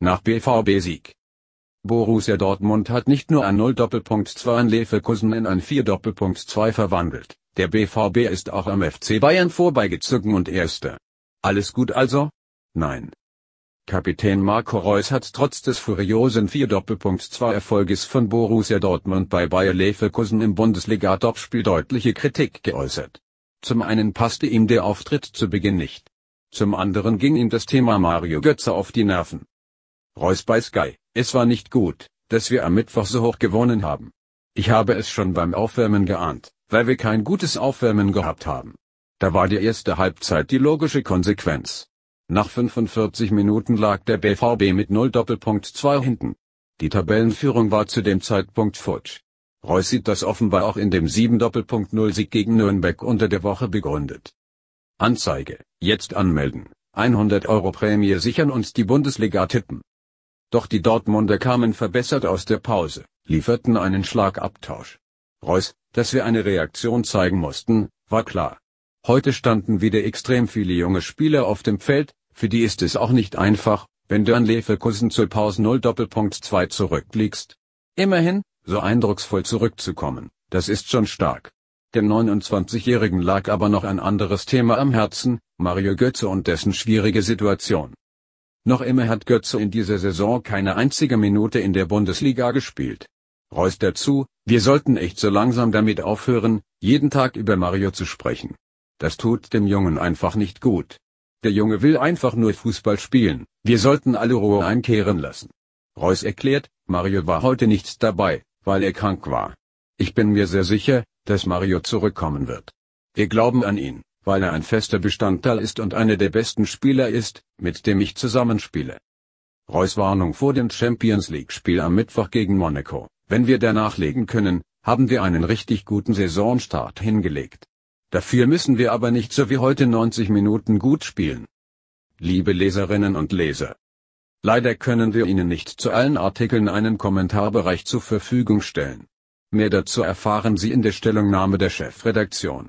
nach BVB-Sieg. Borussia Dortmund hat nicht nur ein an 2 an Leverkusen in ein 4-2 verwandelt, der BVB ist auch am FC Bayern vorbeigezogen und Erster. Alles gut also? Nein. Kapitän Marco Reus hat trotz des furiosen 4-2 Erfolges von Borussia Dortmund bei Bayer Leverkusen im Bundesliga-Topspiel deutliche Kritik geäußert. Zum einen passte ihm der Auftritt zu Beginn nicht. Zum anderen ging ihm das Thema Mario Götze auf die Nerven. Reus bei Sky, es war nicht gut, dass wir am Mittwoch so hoch gewonnen haben. Ich habe es schon beim Aufwärmen geahnt, weil wir kein gutes Aufwärmen gehabt haben. Da war die erste Halbzeit die logische Konsequenz. Nach 45 Minuten lag der BVB mit 0 Doppelpunkt 2 hinten. Die Tabellenführung war zu dem Zeitpunkt futsch. Reus sieht das offenbar auch in dem 7 Doppelpunkt 0 Sieg gegen Nürnberg unter der Woche begründet. Anzeige, jetzt anmelden, 100 Euro Prämie sichern und die Bundesliga tippen. Doch die Dortmunder kamen verbessert aus der Pause, lieferten einen Schlagabtausch. Reus, dass wir eine Reaktion zeigen mussten, war klar. Heute standen wieder extrem viele junge Spieler auf dem Feld, für die ist es auch nicht einfach, wenn du an Leverkusen zur Pause 0 Doppelpunkt 2 zurückliegst. Immerhin, so eindrucksvoll zurückzukommen, das ist schon stark. Dem 29-Jährigen lag aber noch ein anderes Thema am Herzen, Mario Götze und dessen schwierige Situation. Noch immer hat Götze in dieser Saison keine einzige Minute in der Bundesliga gespielt. Reus dazu, wir sollten echt so langsam damit aufhören, jeden Tag über Mario zu sprechen. Das tut dem Jungen einfach nicht gut. Der Junge will einfach nur Fußball spielen, wir sollten alle Ruhe einkehren lassen. Reus erklärt, Mario war heute nichts dabei, weil er krank war. Ich bin mir sehr sicher, dass Mario zurückkommen wird. Wir glauben an ihn weil er ein fester Bestandteil ist und einer der besten Spieler ist, mit dem ich zusammenspiele. Reus Warnung vor dem Champions League-Spiel am Mittwoch gegen Monaco. Wenn wir danach legen können, haben wir einen richtig guten Saisonstart hingelegt. Dafür müssen wir aber nicht so wie heute 90 Minuten gut spielen. Liebe Leserinnen und Leser. Leider können wir Ihnen nicht zu allen Artikeln einen Kommentarbereich zur Verfügung stellen. Mehr dazu erfahren Sie in der Stellungnahme der Chefredaktion.